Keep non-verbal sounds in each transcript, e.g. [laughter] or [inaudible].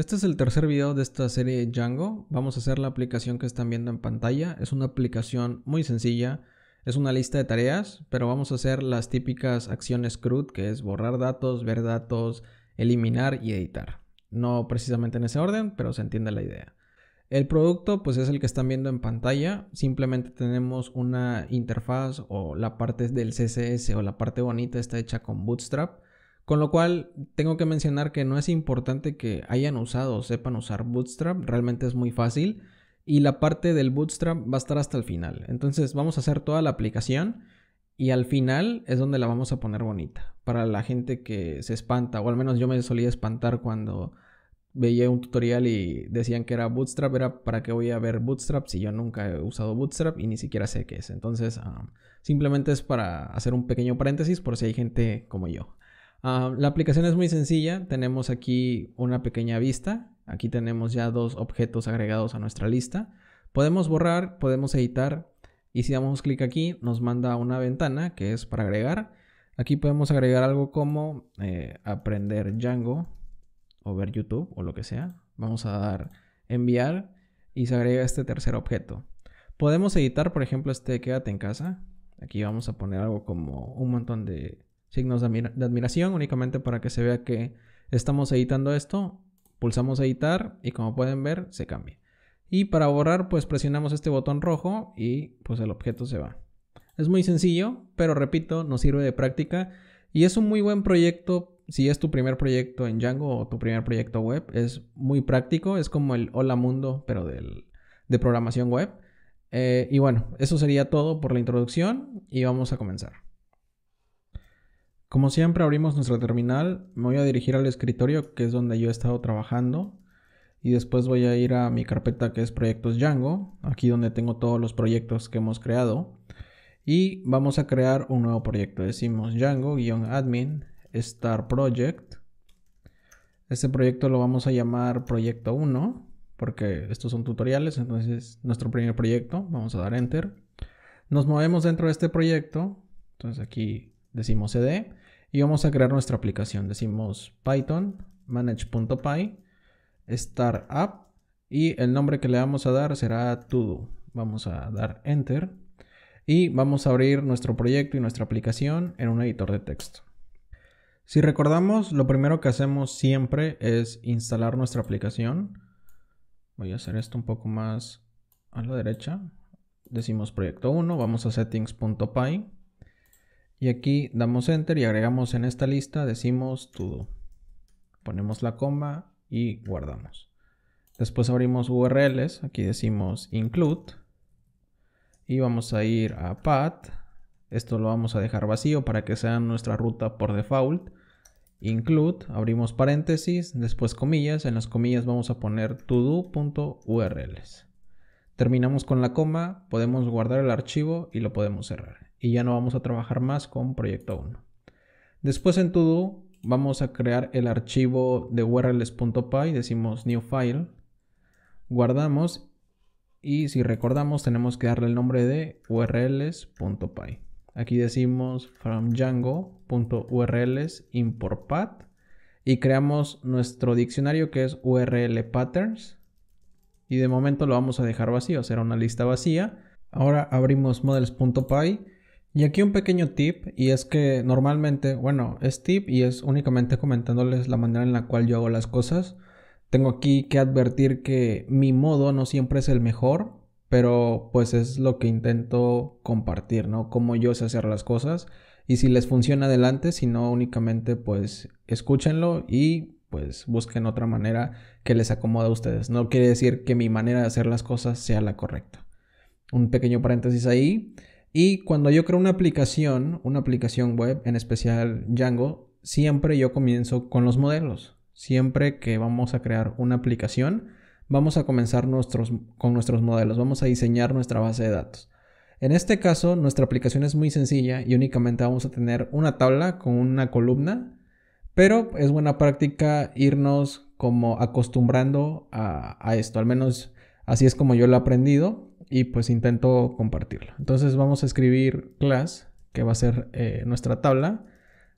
Este es el tercer video de esta serie Django. Vamos a hacer la aplicación que están viendo en pantalla. Es una aplicación muy sencilla. Es una lista de tareas, pero vamos a hacer las típicas acciones CRUD, que es borrar datos, ver datos, eliminar y editar. No precisamente en ese orden, pero se entiende la idea. El producto pues es el que están viendo en pantalla, simplemente tenemos una interfaz o la parte del CSS o la parte bonita está hecha con Bootstrap con lo cual, tengo que mencionar que no es importante que hayan usado o sepan usar Bootstrap, realmente es muy fácil. Y la parte del Bootstrap va a estar hasta el final. Entonces vamos a hacer toda la aplicación y al final es donde la vamos a poner bonita. Para la gente que se espanta, o al menos yo me solía espantar cuando veía un tutorial y decían que era Bootstrap, era para qué voy a ver Bootstrap si yo nunca he usado Bootstrap y ni siquiera sé qué es. Entonces, ah, simplemente es para hacer un pequeño paréntesis por si hay gente como yo. Ah, la aplicación es muy sencilla. Tenemos aquí una pequeña vista. Aquí tenemos ya dos objetos agregados a nuestra lista. Podemos borrar, podemos editar y si damos clic aquí nos manda a una ventana que es para agregar. Aquí podemos agregar algo como eh, aprender Django o ver YouTube o lo que sea. Vamos a dar enviar y se agrega este tercer objeto. Podemos editar, por ejemplo, este quédate en casa. Aquí vamos a poner algo como un montón de signos de, admiración, únicamente para que se vea que estamos editando esto, pulsamos editar y como pueden ver se cambia. Y para borrar pues presionamos este botón rojo y pues el objeto se va. Es muy sencillo, pero repito, nos sirve de práctica y es un muy buen proyecto si es tu primer proyecto en Django o tu primer proyecto web. Es muy práctico, es como el hola mundo, pero de programación web. Eh, y bueno, eso sería todo por la introducción y vamos a comenzar. Como siempre abrimos nuestra terminal, me voy a dirigir al escritorio que es donde yo he estado trabajando y después voy a ir a mi carpeta que es proyectos Django, aquí donde tengo todos los proyectos que hemos creado y vamos a crear un nuevo proyecto, decimos Django-admin star project. Este proyecto lo vamos a llamar proyecto 1 porque estos son tutoriales, entonces nuestro primer proyecto, vamos a dar enter. Nos movemos dentro de este proyecto, entonces aquí decimos cd y vamos a crear nuestra aplicación. Decimos Python manage.py Startup y el nombre que le vamos a dar será todo. Vamos a dar enter y vamos a abrir nuestro proyecto y nuestra aplicación en un editor de texto. Si recordamos, lo primero que hacemos siempre es instalar nuestra aplicación. Voy a hacer esto un poco más a la derecha. Decimos proyecto 1, vamos a settings.py y aquí damos enter y agregamos en esta lista, decimos todo. Ponemos la coma y guardamos. Después abrimos URLs, aquí decimos include. Y vamos a ir a path. Esto lo vamos a dejar vacío para que sea nuestra ruta por default. Include, abrimos paréntesis, después comillas. En las comillas vamos a poner todo.urls. Terminamos con la coma, podemos guardar el archivo y lo podemos cerrar y ya no vamos a trabajar más con proyecto 1. Después en todo vamos a crear el archivo de urls.py, decimos new file, guardamos y si recordamos tenemos que darle el nombre de urls.py. Aquí decimos from django.urls import path y creamos nuestro diccionario que es url patterns y de momento lo vamos a dejar vacío, será una lista vacía. Ahora abrimos models.py y aquí un pequeño tip, y es que normalmente, bueno, es tip y es únicamente comentándoles la manera en la cual yo hago las cosas. Tengo aquí que advertir que mi modo no siempre es el mejor, pero pues es lo que intento compartir, ¿no? Cómo yo sé hacer las cosas. Y si les funciona adelante, si no únicamente pues escúchenlo y pues busquen otra manera que les acomode a ustedes. No quiere decir que mi manera de hacer las cosas sea la correcta. Un pequeño paréntesis ahí. Y cuando yo creo una aplicación, una aplicación web, en especial Django, siempre yo comienzo con los modelos. Siempre que vamos a crear una aplicación, vamos a comenzar con nuestros modelos, vamos a diseñar nuestra base de datos. En este caso, nuestra aplicación es muy sencilla y únicamente vamos a tener una tabla con una columna, pero es buena práctica irnos como acostumbrando a esto, al menos así es como yo lo he aprendido y pues intento compartirlo. Entonces vamos a escribir class, que va a ser eh, nuestra tabla.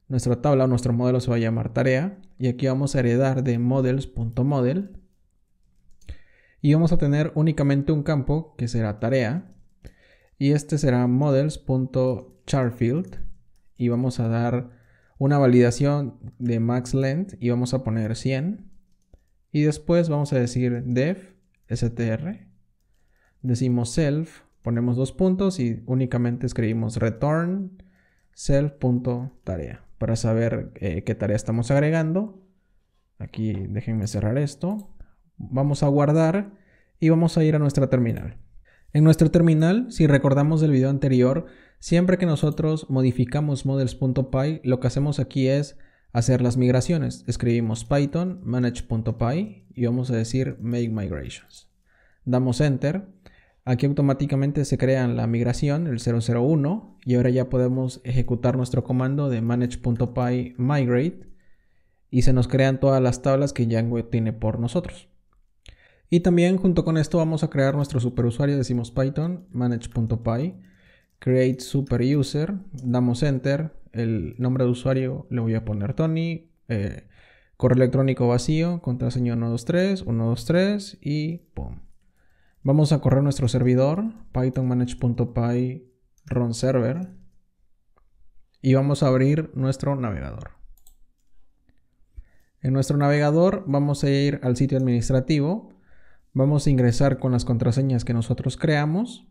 Nuestra tabla o nuestro modelo se va a llamar tarea y aquí vamos a heredar de models.model y vamos a tener únicamente un campo que será tarea y este será models.charfield y vamos a dar una validación de max length y vamos a poner 100 y después vamos a decir def str decimos self, ponemos dos puntos y únicamente escribimos return self.tarea para saber eh, qué tarea estamos agregando. Aquí déjenme cerrar esto. Vamos a guardar y vamos a ir a nuestra terminal. En nuestro terminal, si recordamos del video anterior, siempre que nosotros modificamos models.py, lo que hacemos aquí es hacer las migraciones. Escribimos python manage.py y vamos a decir make migrations. Damos enter Aquí automáticamente se crea la migración, el 001, y ahora ya podemos ejecutar nuestro comando de manage.py migrate y se nos crean todas las tablas que Django tiene por nosotros. Y también junto con esto vamos a crear nuestro superusuario, decimos Python, manage.py, create superuser, damos enter, el nombre de usuario le voy a poner Tony, eh, correo electrónico vacío, contraseña 123, 123 y ¡pum! Vamos a correr nuestro servidor, pythonmanage.py run server. Y vamos a abrir nuestro navegador. En nuestro navegador vamos a ir al sitio administrativo. Vamos a ingresar con las contraseñas que nosotros creamos.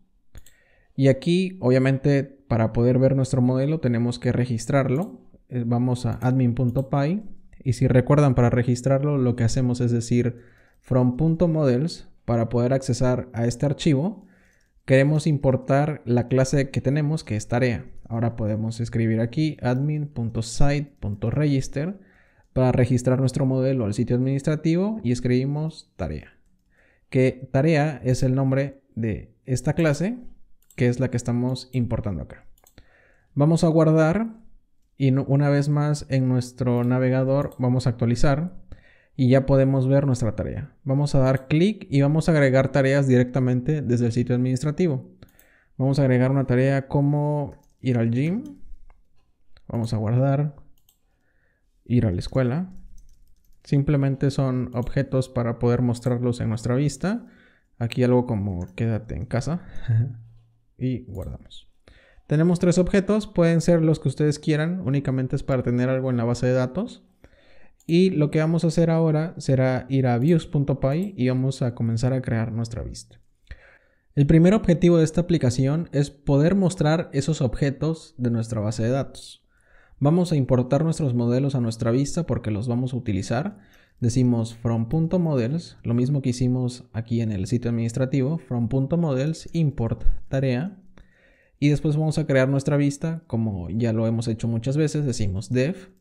Y aquí, obviamente, para poder ver nuestro modelo tenemos que registrarlo. Eh, vamos a admin.py. Y si recuerdan, para registrarlo lo que hacemos es decir from.models para poder accesar a este archivo, queremos importar la clase que tenemos, que es tarea. Ahora podemos escribir aquí admin.site.register para registrar nuestro modelo al sitio administrativo y escribimos tarea. Que tarea es el nombre de esta clase, que es la que estamos importando acá. Vamos a guardar y una vez más en nuestro navegador vamos a actualizar y ya podemos ver nuestra tarea. Vamos a dar clic y vamos a agregar tareas directamente desde el sitio administrativo. Vamos a agregar una tarea como ir al gym. Vamos a guardar. Ir a la escuela. Simplemente son objetos para poder mostrarlos en nuestra vista. Aquí algo como quédate en casa. [laughs] y guardamos. Tenemos tres objetos. Pueden ser los que ustedes quieran. Únicamente es para tener algo en la base de datos. Y lo que vamos a hacer ahora será ir a views.py y vamos a comenzar a crear nuestra vista. El primer objetivo de esta aplicación es poder mostrar esos objetos de nuestra base de datos. Vamos a importar nuestros modelos a nuestra vista porque los vamos a utilizar. Decimos from.models, lo mismo que hicimos aquí en el sitio administrativo, from.models import tarea. Y después vamos a crear nuestra vista, como ya lo hemos hecho muchas veces, decimos dev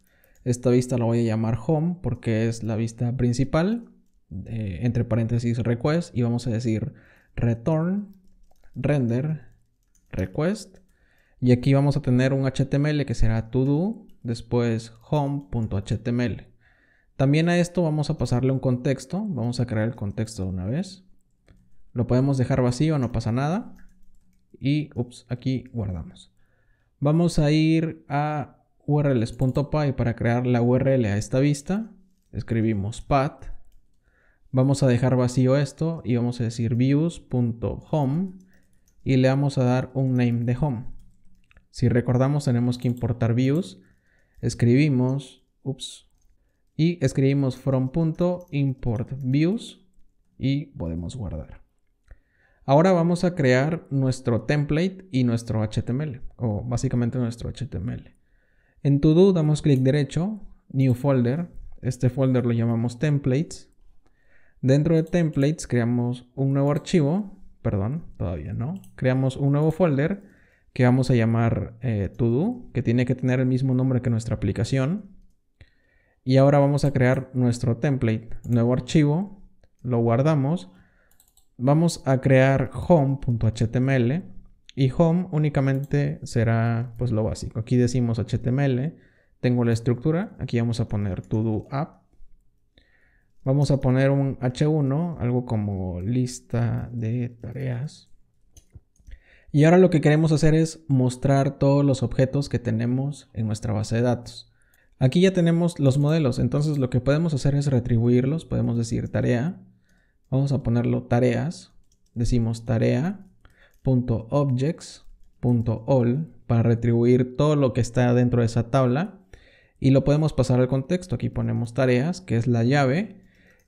esta vista la voy a llamar home porque es la vista principal, eh, entre paréntesis request, y vamos a decir return, render, request. Y aquí vamos a tener un HTML que será todo, después home.html. También a esto vamos a pasarle un contexto, vamos a crear el contexto de una vez. Lo podemos dejar vacío, no pasa nada. Y ups, aquí guardamos. Vamos a ir a urls.py para crear la URL a esta vista. Escribimos path. Vamos a dejar vacío esto y vamos a decir views.home y le vamos a dar un name de home. Si recordamos tenemos que importar views. Escribimos, ups, y escribimos from.import views y podemos guardar. Ahora vamos a crear nuestro template y nuestro HTML, o básicamente nuestro HTML. En todo damos clic derecho, New Folder. Este folder lo llamamos Templates. Dentro de Templates creamos un nuevo archivo. Perdón, todavía no. Creamos un nuevo folder que vamos a llamar eh, todo que tiene que tener el mismo nombre que nuestra aplicación. Y ahora vamos a crear nuestro template, nuevo archivo, lo guardamos. Vamos a crear home.html y home únicamente será pues lo básico. Aquí decimos HTML, tengo la estructura, aquí vamos a poner todo do app. Vamos a poner un H1, algo como lista de tareas. Y ahora lo que queremos hacer es mostrar todos los objetos que tenemos en nuestra base de datos. Aquí ya tenemos los modelos, entonces lo que podemos hacer es retribuirlos, podemos decir tarea, vamos a ponerlo tareas, decimos tarea, .objects.all para retribuir todo lo que está dentro de esa tabla y lo podemos pasar al contexto. Aquí ponemos tareas, que es la llave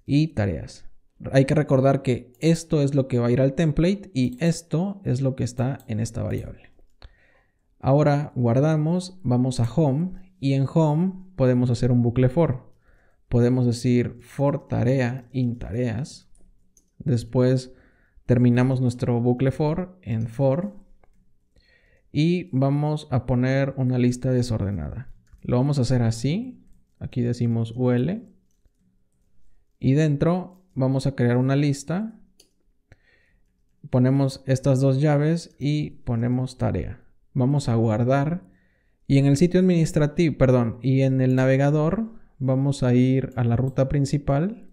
y tareas. Hay que recordar que esto es lo que va a ir al template y esto es lo que está en esta variable. Ahora guardamos, vamos a home y en home podemos hacer un bucle for. Podemos decir for tarea in tareas. Después terminamos nuestro bucle for en for y vamos a poner una lista desordenada. Lo vamos a hacer así. Aquí decimos ul y dentro vamos a crear una lista. Ponemos estas dos llaves y ponemos tarea. Vamos a guardar y en el sitio administrativo, perdón, y en el navegador vamos a ir a la ruta principal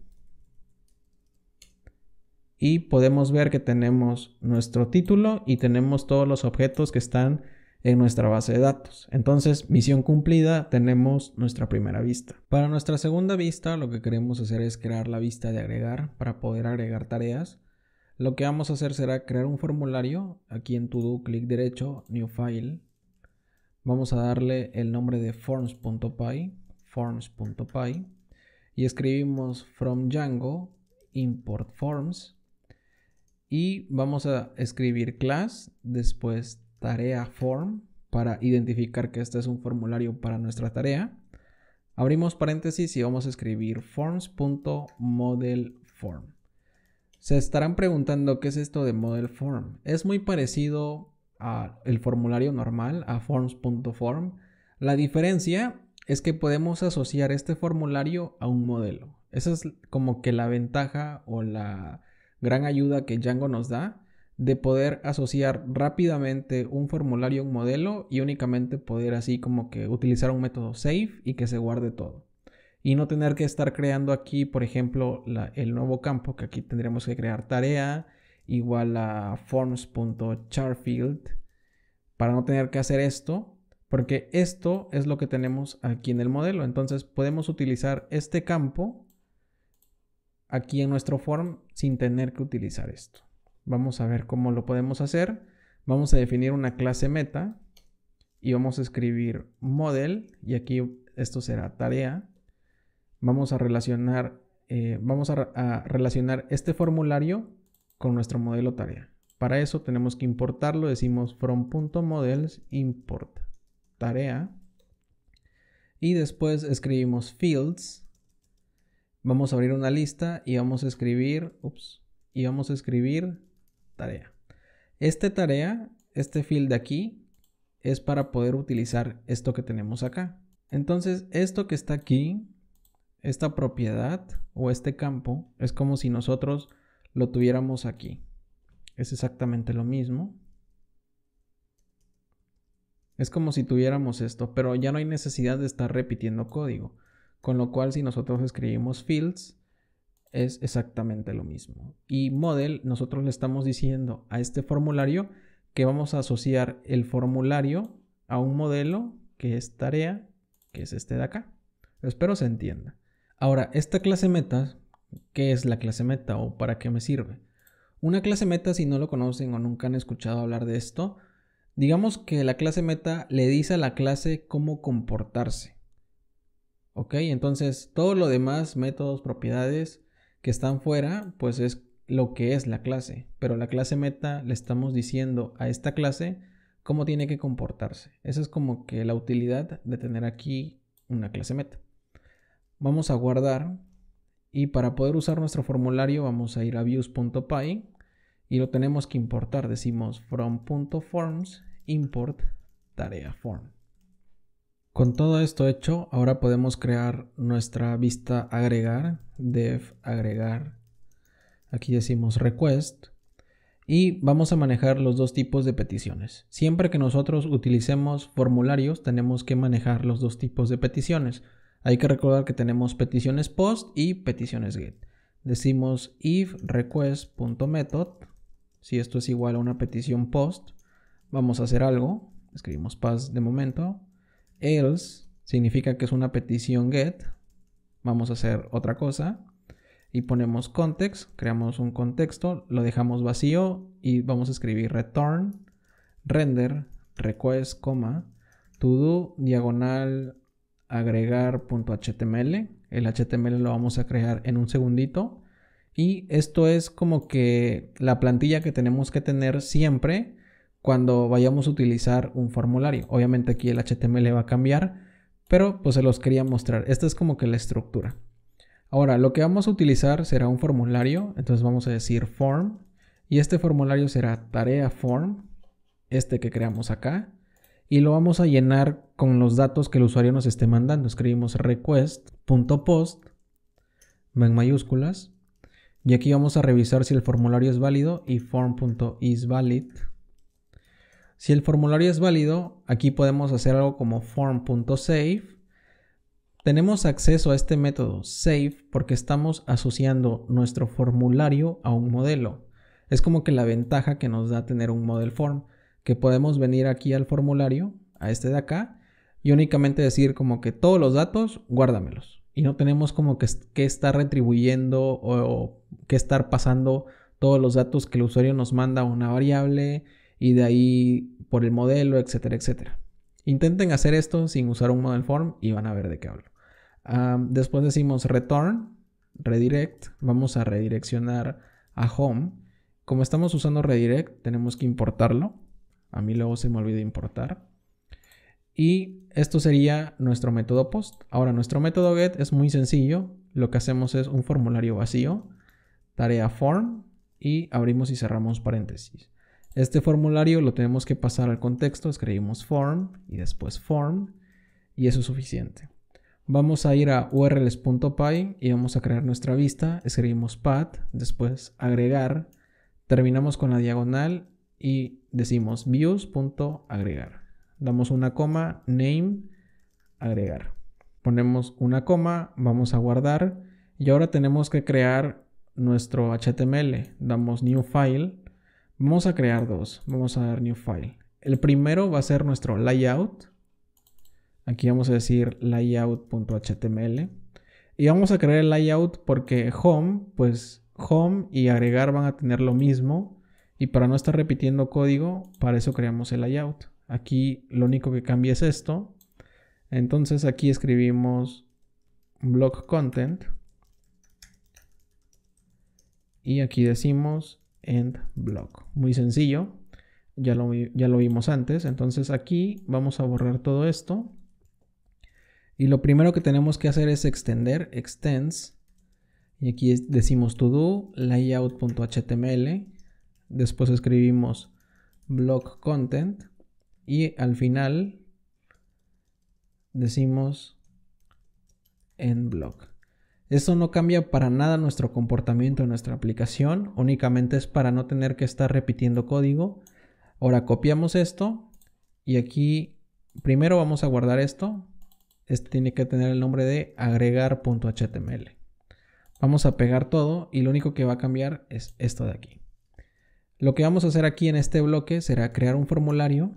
y podemos ver que tenemos nuestro título y tenemos todos los objetos que están en nuestra base de datos. Entonces, misión cumplida, tenemos nuestra primera vista. Para nuestra segunda vista, lo que queremos hacer es crear la vista de agregar para poder agregar tareas. Lo que vamos a hacer será crear un formulario. Aquí en todo clic derecho, New File. Vamos a darle el nombre de forms.py, forms.py y escribimos from Django import forms y vamos a escribir class, después tarea form para identificar que este es un formulario para nuestra tarea. Abrimos paréntesis y vamos a escribir forms.modelForm. Se estarán preguntando qué es esto de model form, Es muy parecido al formulario normal, a forms.form. La diferencia es que podemos asociar este formulario a un modelo. Esa es como que la ventaja o la gran ayuda que Django nos da de poder asociar rápidamente un formulario a un modelo y únicamente poder así como que utilizar un método save y que se guarde todo. Y no tener que estar creando aquí, por ejemplo, el nuevo campo, que aquí tendremos que crear tarea igual a forms.charfield para no tener que hacer esto, porque esto es lo que tenemos aquí en el modelo. Entonces podemos utilizar este campo aquí en nuestro form sin tener que utilizar esto. Vamos a ver cómo lo podemos hacer. Vamos a definir una clase meta y vamos a escribir model y aquí esto será tarea. Vamos a relacionar, eh, vamos a, relacionar este formulario con nuestro modelo tarea. Para eso tenemos que importarlo, decimos from.models import tarea y después escribimos fields Vamos a abrir una lista y vamos a escribir, ups, y vamos a escribir tarea. Esta tarea, este field de aquí, es para poder utilizar esto que tenemos acá. Entonces, esto que está aquí, esta propiedad o este campo, es como si nosotros lo tuviéramos aquí. Es exactamente lo mismo. Es como si tuviéramos esto, pero ya no hay necesidad de estar repitiendo código. Con lo cual, si nosotros escribimos fields, es exactamente lo mismo. Y model, nosotros le estamos diciendo a este formulario que vamos a asociar el formulario a un modelo que es tarea, que es este de acá. Espero se entienda. Ahora, esta clase meta ¿qué es la clase meta o para qué me sirve? Una clase meta, si no lo conocen o nunca han escuchado hablar de esto, digamos que la clase meta le dice a la clase cómo comportarse. ¿Ok? Entonces, todo lo demás, métodos, propiedades que están fuera, pues es lo que es la clase. Pero la clase meta le estamos diciendo a esta clase cómo tiene que comportarse. Esa es como que la utilidad de tener aquí una clase meta. Vamos a guardar y para poder usar nuestro formulario vamos a ir a views.py y lo tenemos que importar. Decimos from.forms import tarea form. Con todo esto hecho, ahora podemos crear nuestra vista agregar, def agregar. Aquí decimos request y vamos a manejar los dos tipos de peticiones. Siempre que nosotros utilicemos formularios tenemos que manejar los dos tipos de peticiones. Hay que recordar que tenemos peticiones post y peticiones get. Decimos if request.method, si esto es igual a una petición post, vamos a hacer algo, escribimos pass de momento, else significa que es una petición get. Vamos a hacer otra cosa y ponemos context, creamos un contexto, lo dejamos vacío y vamos a escribir return, render, request, coma, todo diagonal, agregar punto HTML. El HTML lo vamos a crear en un segundito. Y esto es como que la plantilla que tenemos que tener siempre cuando vayamos a utilizar un formulario. Obviamente aquí el HTML va a cambiar, pero pues se los quería mostrar. Esta es como que la estructura. Ahora, lo que vamos a utilizar será un formulario, entonces vamos a decir form, y este formulario será tarea form, este que creamos acá, y lo vamos a llenar con los datos que el usuario nos esté mandando. Escribimos request.post, en mayúsculas, y aquí vamos a revisar si el formulario es válido y form.isValid si el formulario es válido, aquí podemos hacer algo como form.save. Tenemos acceso a este método save porque estamos asociando nuestro formulario a un modelo. Es como que la ventaja que nos da tener un model form, que podemos venir aquí al formulario, a este de acá, y únicamente decir como que todos los datos, guárdamelos. Y no tenemos como que, estar retribuyendo o, qué que estar pasando todos los datos que el usuario nos manda a una variable, y de ahí por el modelo, etcétera, etcétera. Intenten hacer esto sin usar un model form y van a ver de qué hablo. después decimos return, redirect, vamos a redireccionar a home. Como estamos usando redirect, tenemos que importarlo. A mí luego se me olvidó importar. Y esto sería nuestro método post. Ahora, nuestro método get es muy sencillo. Lo que hacemos es un formulario vacío, tarea form y abrimos y cerramos paréntesis. Este formulario lo tenemos que pasar al contexto, escribimos form y después form y eso es suficiente. Vamos a ir a urls.py y vamos a crear nuestra vista, escribimos path, después agregar, terminamos con la diagonal y decimos views.agregar. Damos una coma, name, agregar. Ponemos una coma, vamos a guardar y ahora tenemos que crear nuestro HTML. Damos new file Vamos a crear dos. Vamos a dar new file. El primero va a ser nuestro layout. Aquí vamos a decir layout.html. Y vamos a crear el layout porque home, pues home y agregar van a tener lo mismo. Y para no estar repitiendo código, para eso creamos el layout. Aquí lo único que cambia es esto. Entonces aquí escribimos block content. Y aquí decimos end block. Muy sencillo, ya lo, ya lo vimos antes. Entonces aquí vamos a borrar todo esto. Y lo primero que tenemos que hacer es extender, extends. Y aquí decimos todo layout.html. Después escribimos block content. Y al final decimos end block. Esto no cambia para nada nuestro comportamiento en nuestra aplicación, únicamente es para no tener que estar repitiendo código. Ahora copiamos esto y aquí primero vamos a guardar esto. Este tiene que tener el nombre de agregar.html. Vamos a pegar todo y lo único que va a cambiar es esto de aquí. Lo que vamos a hacer aquí en este bloque será crear un formulario.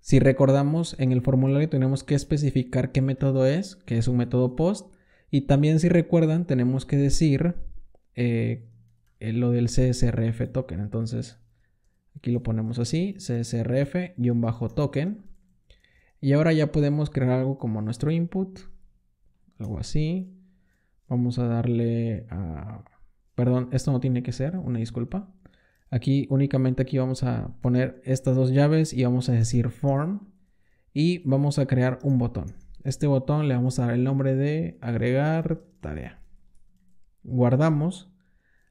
Si recordamos, en el formulario tenemos que especificar qué método es, que es un método post y también si recuerdan, tenemos que decir eh, eh, lo del CSRF token. Entonces, aquí lo ponemos así, CSRF-token. bajo Y ahora ya podemos crear algo como nuestro input, algo así. Vamos a darle a... Perdón, esto no tiene que ser, una disculpa. Aquí únicamente aquí vamos a poner estas dos llaves y vamos a decir form y vamos a crear un botón este botón le vamos a dar el nombre de agregar tarea. Guardamos.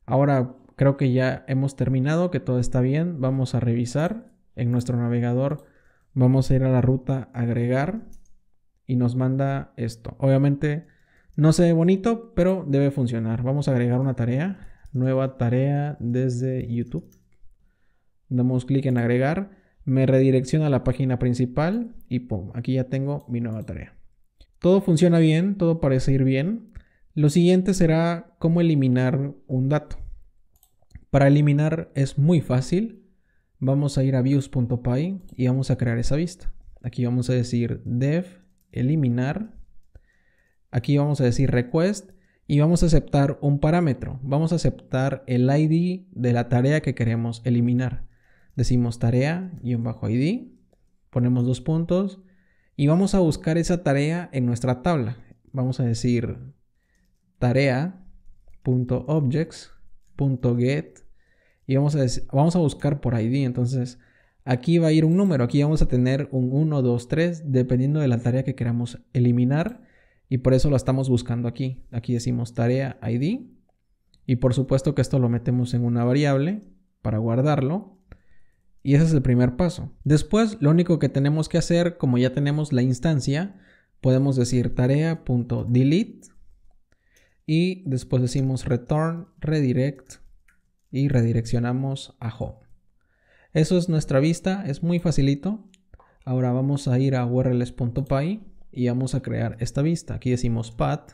Ahora creo que ya hemos terminado, que todo está bien. Vamos a revisar en nuestro navegador. Vamos a ir a la ruta agregar y nos manda esto. Obviamente no se ve bonito, pero debe funcionar. Vamos a agregar una tarea. Nueva tarea desde YouTube. Damos clic en agregar. Me redirecciona a la página principal y pum, aquí ya tengo mi nueva tarea. Todo funciona bien, todo parece ir bien. Lo siguiente será cómo eliminar un dato. Para eliminar es muy fácil. Vamos a ir a views.py y vamos a crear esa vista. Aquí vamos a decir dev eliminar. Aquí vamos a decir request y vamos a aceptar un parámetro. Vamos a aceptar el ID de la tarea que queremos eliminar. Decimos tarea-id, y un bajo ponemos dos puntos y vamos a buscar esa tarea en nuestra tabla. Vamos a decir tarea.objects.get y vamos a, vamos a buscar por ID. Entonces aquí va a ir un número. Aquí vamos a tener un 1, 2, 3 dependiendo de la tarea que queramos eliminar. Y por eso lo estamos buscando aquí. Aquí decimos tarea ID. Y por supuesto que esto lo metemos en una variable para guardarlo. Y ese es el primer paso. Después, lo único que tenemos que hacer, como ya tenemos la instancia, podemos decir tarea.delete y después decimos return redirect y redireccionamos a home. Eso es nuestra vista, es muy facilito. Ahora vamos a ir a urls.py y vamos a crear esta vista. Aquí decimos path,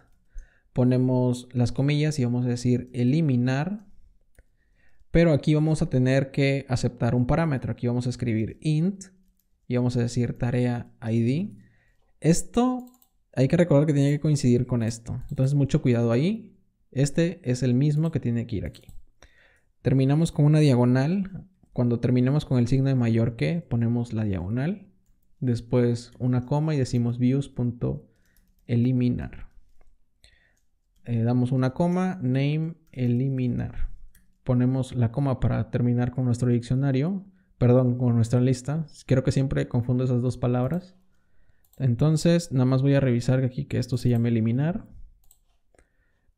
ponemos las comillas y vamos a decir eliminar pero aquí vamos a tener que aceptar un parámetro. Aquí vamos a escribir int y vamos a decir tarea ID. Esto hay que recordar que tiene que coincidir con esto. Entonces mucho cuidado ahí. Este es el mismo que tiene que ir aquí. Terminamos con una diagonal. Cuando terminamos con el signo de mayor que, ponemos la diagonal. Después una coma y decimos views.eliminar. Eh, damos una coma, name eliminar ponemos la coma para terminar con nuestro diccionario, perdón, con nuestra lista. Quiero que siempre confundo esas dos palabras. Entonces, nada más voy a revisar aquí que esto se llame eliminar.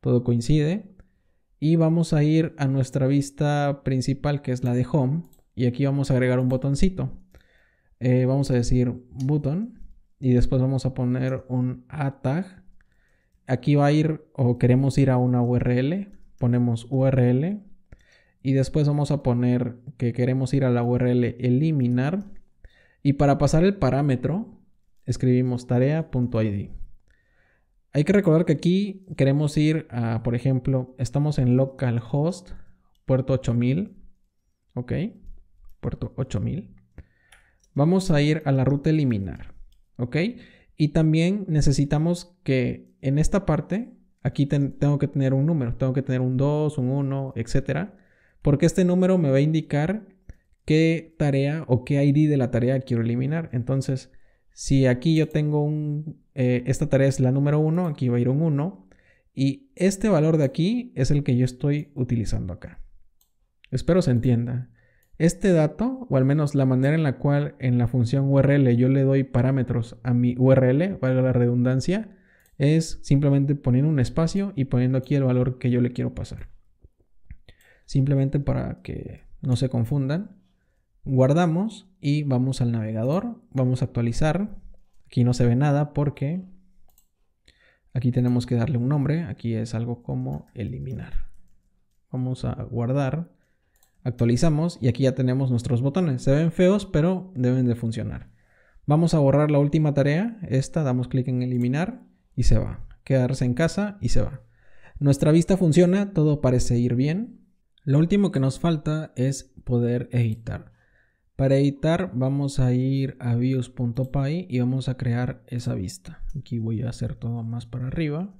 Todo coincide. Y vamos a ir a nuestra vista principal, que es la de Home. Y aquí vamos a agregar un botoncito. Eh, vamos a decir button. Y después vamos a poner un tag. Aquí va a ir, o queremos ir a una URL. Ponemos URL y después vamos a poner que queremos ir a la URL eliminar y para pasar el parámetro escribimos tarea.id. Hay que recordar que aquí queremos ir a, por ejemplo, estamos en localhost, puerto 8000, ok, puerto 8000. Vamos a ir a la ruta eliminar, ok, y también necesitamos que en esta parte, aquí tengo que tener un número, tengo que tener un 2, un 1, etcétera porque este número me va a indicar qué tarea o qué ID de la tarea quiero eliminar. Entonces, si aquí yo tengo un, eh, esta tarea es la número 1, aquí va a ir un 1 y este valor de aquí es el que yo estoy utilizando acá. Espero se entienda. Este dato, o al menos la manera en la cual en la función URL yo le doy parámetros a mi URL, valga la redundancia, es simplemente poniendo un espacio y poniendo aquí el valor que yo le quiero pasar. Simplemente para que no se confundan, guardamos y vamos al navegador, vamos a actualizar. Aquí no se ve nada porque aquí tenemos que darle un nombre, aquí es algo como eliminar. Vamos a guardar, actualizamos y aquí ya tenemos nuestros botones. Se ven feos pero deben de funcionar. Vamos a borrar la última tarea, esta, damos clic en eliminar y se va. Quedarse en casa y se va. Nuestra vista funciona, todo parece ir bien. Lo último que nos falta es poder editar. Para editar vamos a ir a views.py y vamos a crear esa vista. Aquí voy a hacer todo más para arriba.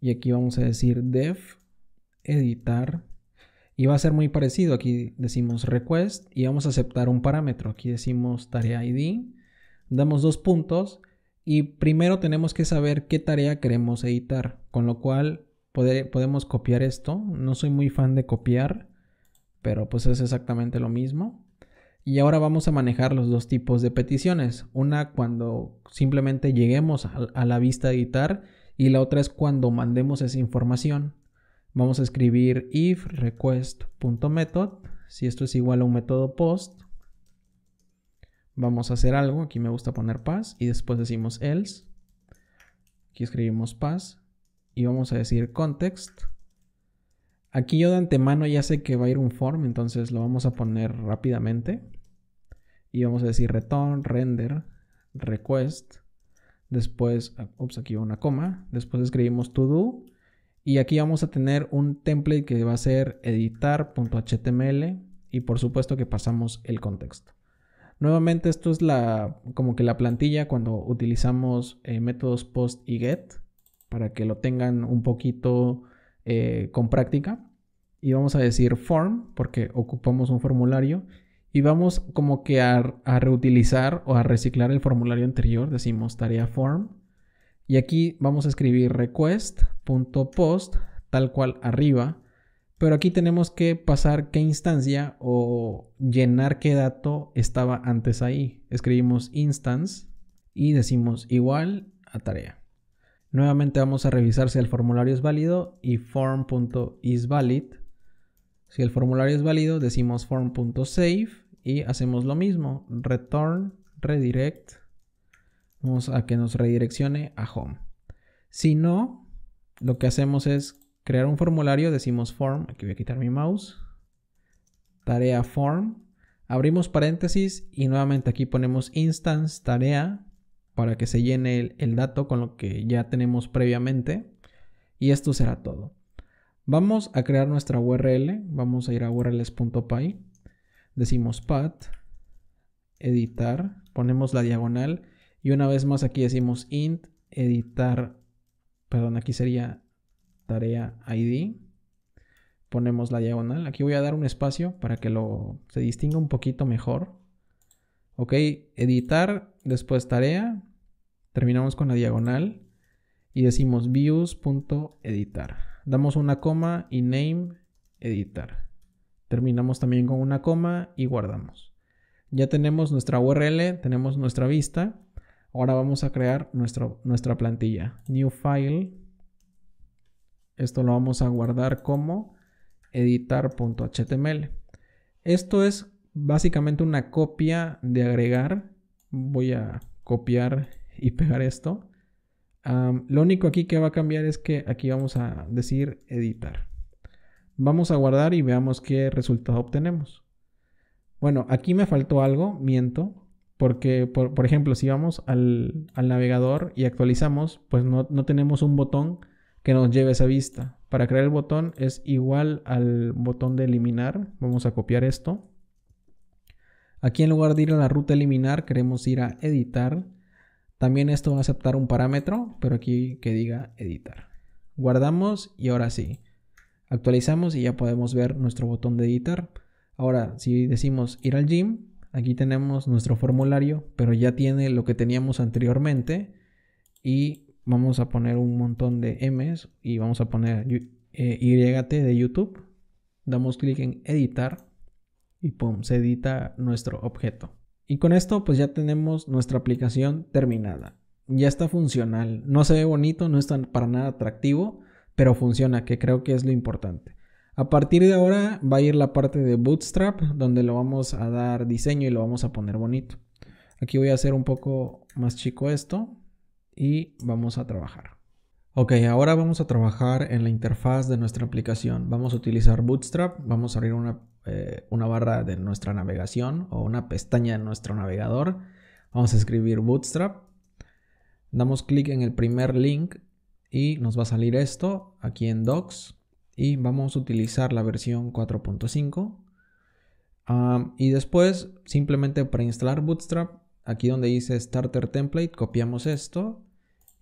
Y aquí vamos a decir def editar y va a ser muy parecido. Aquí decimos request y vamos a aceptar un parámetro. Aquí decimos tarea ID, damos dos puntos y primero tenemos que saber qué tarea queremos editar, con lo cual podemos copiar esto. No soy muy fan de copiar, pero pues es exactamente lo mismo. Y ahora vamos a manejar los dos tipos de peticiones. Una cuando simplemente lleguemos a la vista editar y la otra es cuando mandemos esa información. Vamos a escribir if request.method. Si esto es igual a un método post, vamos a hacer algo. Aquí me gusta poner pass y después decimos else. Aquí escribimos pass y vamos a decir context. Aquí yo de antemano ya sé que va a ir un form, entonces lo vamos a poner rápidamente. Y vamos a decir return, render, request. Después, ah, ups, aquí va una coma. Después escribimos to do. Y aquí vamos a tener un template que va a ser editar.html y por supuesto que pasamos el contexto. Nuevamente esto es la, como que la plantilla cuando utilizamos eh, métodos post y get para que lo tengan un poquito eh, con práctica. Y vamos a decir form porque ocupamos un formulario y vamos como que a, a reutilizar o a reciclar el formulario anterior. Decimos tarea form y aquí vamos a escribir request.post tal cual arriba. Pero aquí tenemos que pasar qué instancia o llenar qué dato estaba antes ahí. Escribimos instance y decimos igual a tarea. Nuevamente vamos a revisar si el formulario es válido y form.isValid. Si el formulario es válido, decimos form.save y hacemos lo mismo, return, redirect. Vamos a que nos redireccione a home. Si no, lo que hacemos es crear un formulario, decimos form, aquí voy a quitar mi mouse, tarea form, abrimos paréntesis y nuevamente aquí ponemos instance tarea para que se llene el, dato con lo que ya tenemos previamente. Y esto será todo. Vamos a crear nuestra URL. Vamos a ir a urls.py. Decimos path, editar, ponemos la diagonal y una vez más aquí decimos int, editar, perdón, aquí sería tarea ID. Ponemos la diagonal. Aquí voy a dar un espacio para que lo se distinga un poquito mejor. Ok, editar, después tarea, terminamos con la diagonal y decimos views.editar. Damos una coma y name editar. Terminamos también con una coma y guardamos. Ya tenemos nuestra URL, tenemos nuestra vista. Ahora vamos a crear nuestra plantilla. New file. Esto lo vamos a guardar como editar.html. Esto es básicamente una copia de agregar. Voy a copiar y pegar esto. lo único aquí que va a cambiar es que aquí vamos a decir editar. Vamos a guardar y veamos qué resultado obtenemos. Bueno, aquí me faltó algo, miento, porque por, ejemplo, si vamos al, navegador y actualizamos, pues no, no tenemos un botón que nos lleve a esa vista. Para crear el botón es igual al botón de eliminar. Vamos a copiar esto Aquí en lugar de ir a la ruta eliminar, queremos ir a editar. También esto va a aceptar un parámetro, pero aquí que diga editar. Guardamos y ahora sí. Actualizamos y ya podemos ver nuestro botón de editar. Ahora, si decimos ir al gym, aquí tenemos nuestro formulario, pero ya tiene lo que teníamos anteriormente. Y vamos a poner un montón de M's y vamos a poner YT eh, de YouTube. Damos clic en editar y pum, se edita nuestro objeto. Y con esto pues ya tenemos nuestra aplicación terminada. Ya está funcional. No se ve bonito, no es tan para nada atractivo, pero funciona, que creo que es lo importante. A partir de ahora va a ir la parte de Bootstrap, donde lo vamos a dar diseño y lo vamos a poner bonito. Aquí voy a hacer un poco más chico esto y vamos a trabajar. Ok, ahora vamos a trabajar en la interfaz de nuestra aplicación. Vamos a utilizar Bootstrap, vamos a abrir eh, una, barra de nuestra navegación o una pestaña de nuestro navegador. Vamos a escribir Bootstrap. Damos clic en el primer link y nos va a salir esto aquí en Docs. Y vamos a utilizar la versión 4.5. y después, simplemente para instalar Bootstrap, aquí donde dice Starter Template, copiamos esto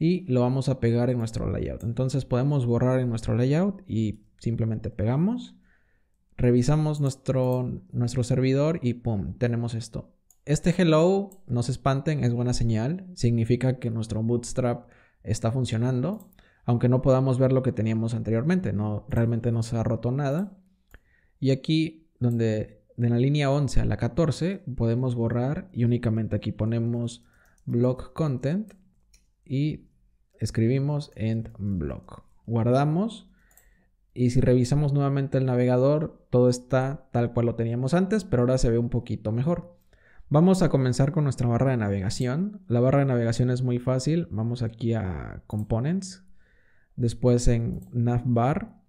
y lo vamos a pegar en nuestro layout. Entonces podemos borrar en nuestro layout y simplemente pegamos. Revisamos nuestro, nuestro servidor y ¡pum! Tenemos esto. Este hello, no se espanten, es buena señal. Significa que nuestro bootstrap está funcionando. Aunque no podamos ver lo que teníamos anteriormente. No, realmente no se ha roto nada. Y aquí donde de la línea 11 a la 14 podemos borrar y únicamente aquí ponemos block content y escribimos en block, guardamos y si revisamos nuevamente el navegador, todo está tal cual lo teníamos antes, pero ahora se ve un poquito mejor. Vamos a comenzar con nuestra barra de navegación. La barra de navegación es muy fácil. Vamos aquí a Components, después en Navbar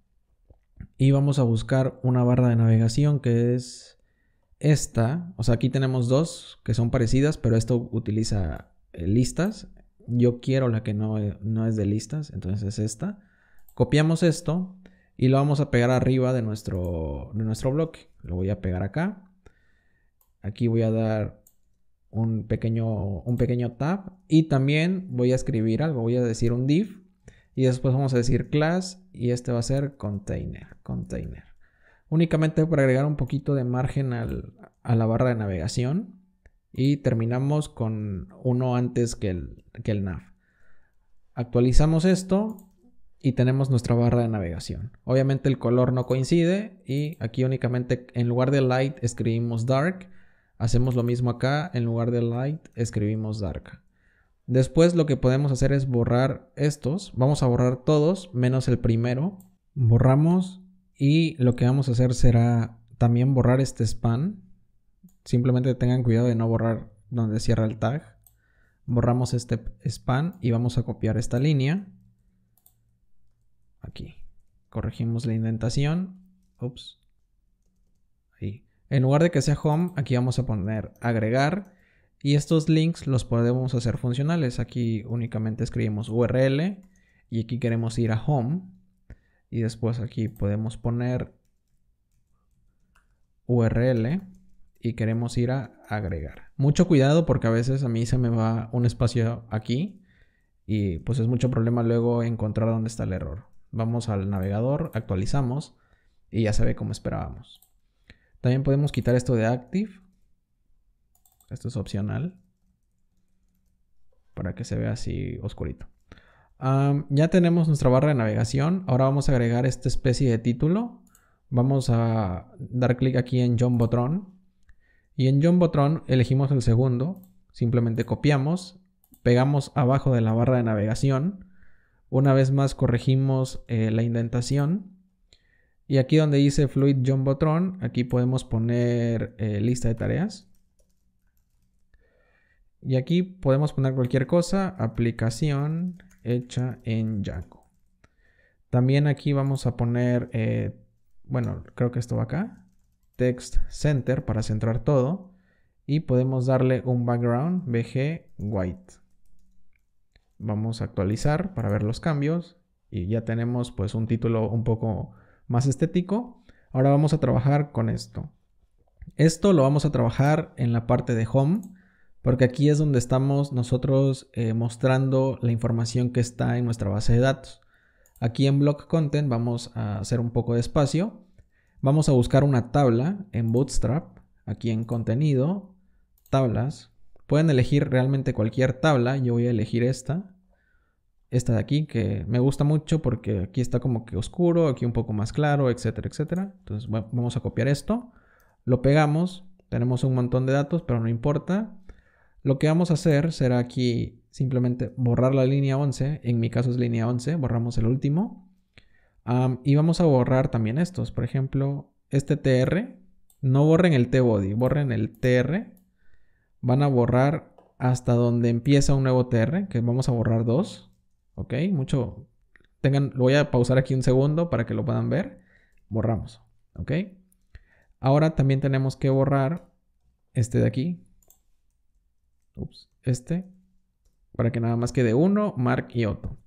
y vamos a buscar una barra de navegación que es esta. O sea, aquí tenemos dos que son parecidas, pero esto utiliza eh, listas yo quiero la que no, es de listas, entonces es esta. Copiamos esto y lo vamos a pegar arriba de nuestro, nuestro bloque. Lo voy a pegar acá. Aquí voy a dar un pequeño, un pequeño tab y también voy a escribir algo, voy a decir un div y después vamos a decir class y este va a ser container, container. Únicamente para agregar un poquito de margen a la barra de navegación y terminamos con uno antes que el, que el nav. Actualizamos esto y tenemos nuestra barra de navegación. Obviamente el color no coincide y aquí únicamente en lugar de light escribimos dark. Hacemos lo mismo acá, en lugar de light escribimos dark. Después lo que podemos hacer es borrar estos. Vamos a borrar todos menos el primero. Borramos y lo que vamos a hacer será también borrar este span Simplemente tengan cuidado de no borrar donde cierra el tag. Borramos este span y vamos a copiar esta línea. Aquí. Corregimos la indentación. Ups. Ahí. En lugar de que sea home, aquí vamos a poner agregar. Y estos links los podemos hacer funcionales. Aquí únicamente escribimos URL y aquí queremos ir a home. Y después aquí podemos poner URL y queremos ir a agregar. Mucho cuidado porque a veces a mí se me va un espacio aquí y pues es mucho problema luego encontrar dónde está el error. Vamos al navegador, actualizamos y ya se ve como esperábamos. También podemos quitar esto de active. Esto es opcional para que se vea así oscurito. ya tenemos nuestra barra de navegación. Ahora vamos a agregar esta especie de título. Vamos a dar clic aquí en John Botron y en Jumbotron elegimos el segundo, simplemente copiamos, pegamos abajo de la barra de navegación, una vez más corregimos eh, la indentación y aquí donde dice Fluid Jumbotron, aquí podemos poner eh, lista de tareas. Y aquí podemos poner cualquier cosa, aplicación hecha en Django. También aquí vamos a poner, eh, bueno, creo que esto va acá text center para centrar todo y podemos darle un background bg white. Vamos a actualizar para ver los cambios y ya tenemos pues un título un poco más estético. Ahora vamos a trabajar con esto. Esto lo vamos a trabajar en la parte de home porque aquí es donde estamos nosotros eh, mostrando la información que está en nuestra base de datos. Aquí en block content vamos a hacer un poco de espacio Vamos a buscar una tabla en Bootstrap, aquí en contenido, tablas. Pueden elegir realmente cualquier tabla, yo voy a elegir esta. Esta de aquí que me gusta mucho porque aquí está como que oscuro, aquí un poco más claro, etcétera, etcétera. Entonces vamos a copiar esto, lo pegamos, tenemos un montón de datos, pero no importa. Lo que vamos a hacer será aquí simplemente borrar la línea 11, en mi caso es línea 11, borramos el último y vamos a borrar también estos. Por ejemplo, este TR. No borren el T-body, borren el TR. Van a borrar hasta donde empieza un nuevo TR, que vamos a borrar dos. ¿Ok? Mucho... Tengan, lo voy a pausar aquí un segundo para que lo puedan ver. Borramos. ¿Ok? Ahora también tenemos que borrar este de aquí. este. Para que nada más quede uno, mark y otro.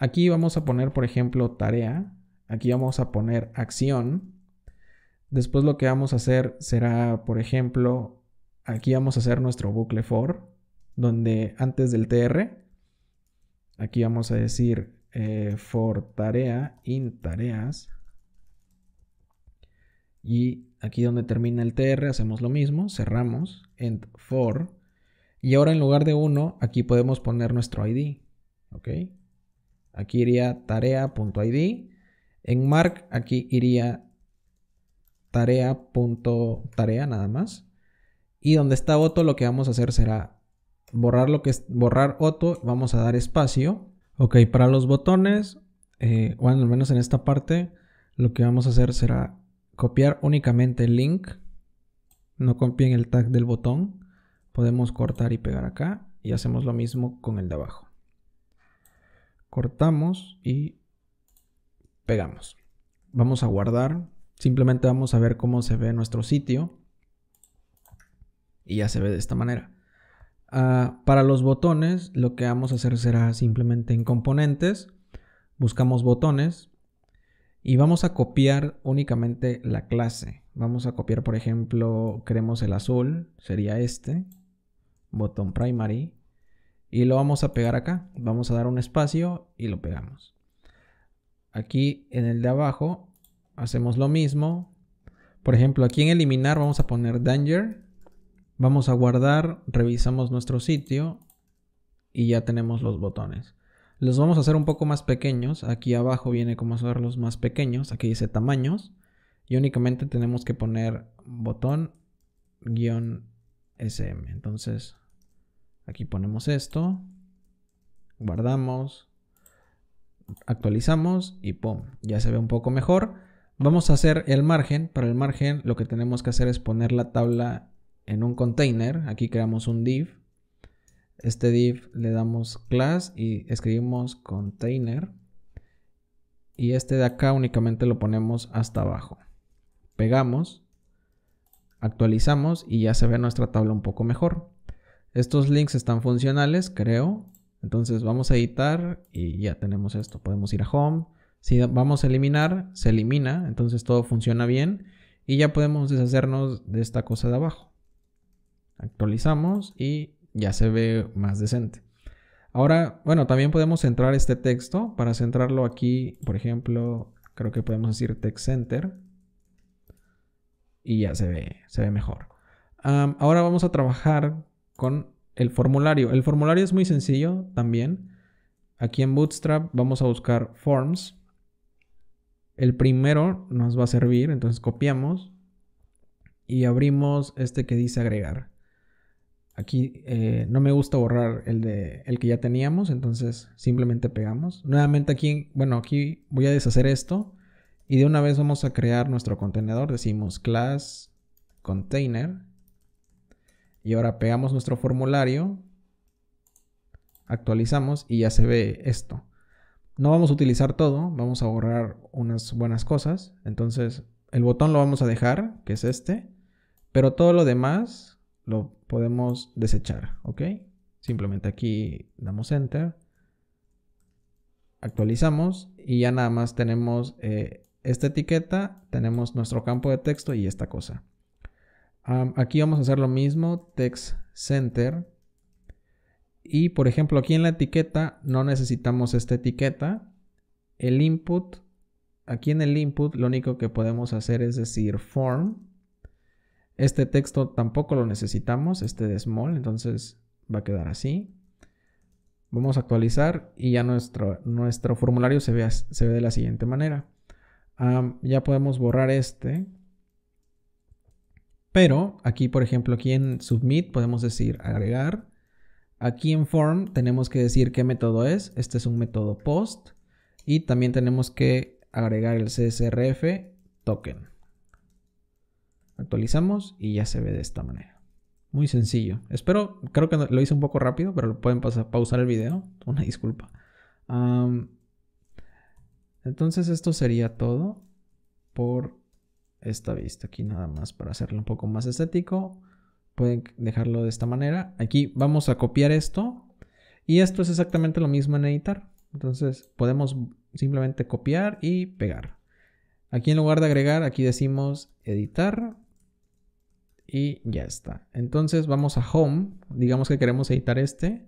Aquí vamos a poner, por ejemplo, tarea. Aquí vamos a poner acción. Después lo que vamos a hacer será, por ejemplo, aquí vamos a hacer nuestro bucle for, donde antes del tr, aquí vamos a decir eh, for tarea in tareas. Y aquí donde termina el tr hacemos lo mismo, cerramos, end for. Y ahora en lugar de 1, aquí podemos poner nuestro id. ¿Ok? Aquí iría tarea.id. En mark aquí iría tarea.tarea nada más. Y donde está Otto lo que vamos a hacer será borrar lo que es borrar Otto, vamos a dar espacio. Ok, para los botones, bueno, eh, al menos en esta parte, lo que vamos a hacer será copiar únicamente el link. No copien el tag del botón. Podemos cortar y pegar acá y hacemos lo mismo con el de abajo cortamos y pegamos. Vamos a guardar. Simplemente vamos a ver cómo se ve nuestro sitio. Y ya se ve de esta manera. Ah, para los botones, lo que vamos a hacer será simplemente en componentes. Buscamos botones. Y vamos a copiar únicamente la clase. Vamos a copiar, por ejemplo, queremos el azul. Sería este. Botón primary y lo vamos a pegar acá. Vamos a dar un espacio y lo pegamos. Aquí en el de abajo hacemos lo mismo. Por ejemplo, aquí en eliminar vamos a poner danger. Vamos a guardar, revisamos nuestro sitio y ya tenemos los botones. Los vamos a hacer un poco más pequeños. Aquí abajo viene como hacerlos más pequeños. Aquí dice tamaños. Y únicamente tenemos que poner botón-sm. Entonces Aquí ponemos esto, guardamos, actualizamos y ¡pum! Ya se ve un poco mejor. Vamos a hacer el margen. Para el margen lo que tenemos que hacer es poner la tabla en un container. Aquí creamos un div. Este div le damos class y escribimos container. Y este de acá únicamente lo ponemos hasta abajo. Pegamos, actualizamos y ya se ve nuestra tabla un poco mejor. Estos links están funcionales, creo. Entonces vamos a editar y ya tenemos esto. Podemos ir a home. Si vamos a eliminar, se elimina. Entonces todo funciona bien. Y ya podemos deshacernos de esta cosa de abajo. Actualizamos y ya se ve más decente. Ahora, bueno, también podemos centrar este texto. Para centrarlo aquí, por ejemplo, creo que podemos decir text center. Y ya se ve, se ve mejor. ahora vamos a trabajar con el formulario. El formulario es muy sencillo también. Aquí en Bootstrap vamos a buscar forms. El primero nos va a servir, entonces copiamos y abrimos este que dice agregar. Aquí eh, no me gusta borrar el, de, el que ya teníamos, entonces simplemente pegamos. Nuevamente aquí, bueno, aquí voy a deshacer esto y de una vez vamos a crear nuestro contenedor. Decimos class container y ahora pegamos nuestro formulario, actualizamos y ya se ve esto. No vamos a utilizar todo, vamos a borrar unas buenas cosas. Entonces el botón lo vamos a dejar, que es este, pero todo lo demás lo podemos desechar, ¿ok? Simplemente aquí damos Enter, actualizamos y ya nada más tenemos eh, esta etiqueta, tenemos nuestro campo de texto y esta cosa aquí vamos a hacer lo mismo, text center. Y por ejemplo, aquí en la etiqueta no necesitamos esta etiqueta. El input, aquí en el input lo único que podemos hacer es decir form. Este texto tampoco lo necesitamos, este de small, entonces va a quedar así. Vamos a actualizar y ya nuestro, nuestro formulario se ve, se ve de la siguiente manera. ya podemos borrar este pero aquí, por ejemplo, aquí en Submit podemos decir agregar. Aquí en Form tenemos que decir qué método es. Este es un método post. Y también tenemos que agregar el CSRF token. Actualizamos y ya se ve de esta manera. Muy sencillo. Espero, creo que lo hice un poco rápido, pero lo pueden pasar, pausar el video. Una disculpa. entonces esto sería todo por esta vista aquí nada más para hacerlo un poco más estético. Pueden dejarlo de esta manera. Aquí vamos a copiar esto. Y esto es exactamente lo mismo en editar. Entonces podemos simplemente copiar y pegar. Aquí en lugar de agregar, aquí decimos editar. Y ya está. Entonces vamos a home. Digamos que queremos editar este.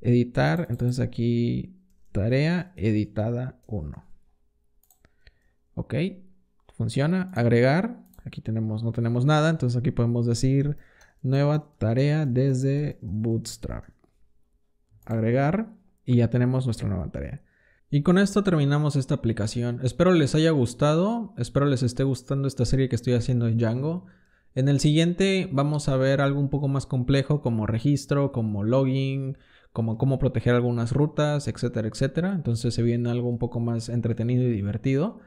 Editar. Entonces aquí tarea editada 1. Ok. Funciona. Agregar. Aquí tenemos, no tenemos nada. Entonces aquí podemos decir nueva tarea desde Bootstrap. Agregar. Y ya tenemos nuestra nueva tarea. Y con esto terminamos esta aplicación. Espero les haya gustado, espero les esté gustando esta serie que estoy haciendo en Django. En el siguiente vamos a ver algo un poco más complejo como registro, como login, como cómo proteger algunas rutas, etcétera, etcétera. Entonces se viene algo un poco más entretenido y divertido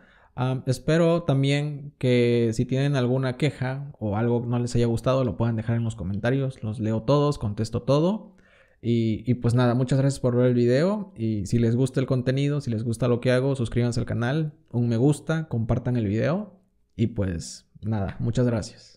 espero también que si tienen alguna queja o algo que no les haya gustado, lo puedan dejar en los comentarios. Los leo todos, contesto todo. Y, y, pues nada, muchas gracias por ver el video. Y si les gusta el contenido, si les gusta lo que hago, suscríbanse al canal, un me gusta, compartan el video. Y pues nada, muchas gracias.